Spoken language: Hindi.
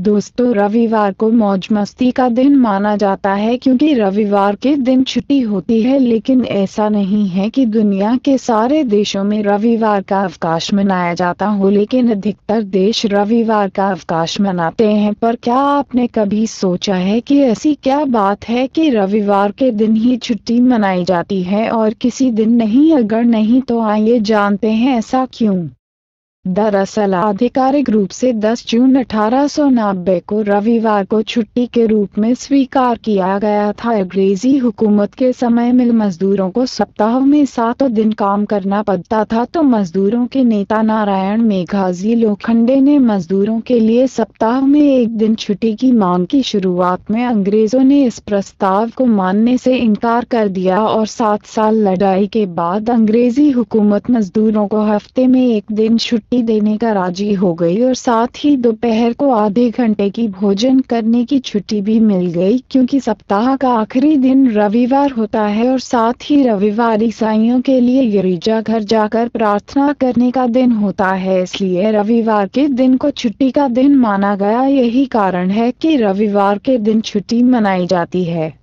दोस्तों रविवार को मौज मस्ती का दिन माना जाता है क्योंकि रविवार के दिन छुट्टी होती है लेकिन ऐसा नहीं है कि दुनिया के सारे देशों में रविवार का अवकाश मनाया जाता हो लेकिन अधिकतर देश रविवार का अवकाश मनाते हैं पर क्या आपने कभी सोचा है कि ऐसी क्या बात है कि रविवार के दिन ही छुट्टी मनाई जाती है और किसी दिन नहीं अगर नहीं तो आइए जानते हैं ऐसा क्यों दरअसल आधिकारिक रूप से 10 जून अठारह को रविवार को छुट्टी के रूप में स्वीकार किया गया था अंग्रेजी हुकूमत के समय मिल मजदूरों को सप्ताह में सातों दिन काम करना पड़ता था तो मजदूरों के नेता नारायण मेघाजी लोखंडे ने मजदूरों के लिए सप्ताह में एक दिन छुट्टी की मांग की शुरुआत में अंग्रेजों ने इस प्रस्ताव को मानने से इनकार कर दिया और सात साल लड़ाई के बाद अंग्रेजी हुकूमत मजदूरों को हफ्ते में एक दिन छुट्टी देने का राजी हो गई और साथ ही दोपहर को आधे घंटे की भोजन करने की छुट्टी भी मिल गई क्योंकि सप्ताह का आखिरी दिन रविवार होता है और साथ ही रविवार ईसाइयों के लिए गिरिजा घर जाकर प्रार्थना करने का दिन होता है इसलिए रविवार के दिन को छुट्टी का दिन माना गया यही कारण है की रविवार के दिन छुट्टी मनाई जाती है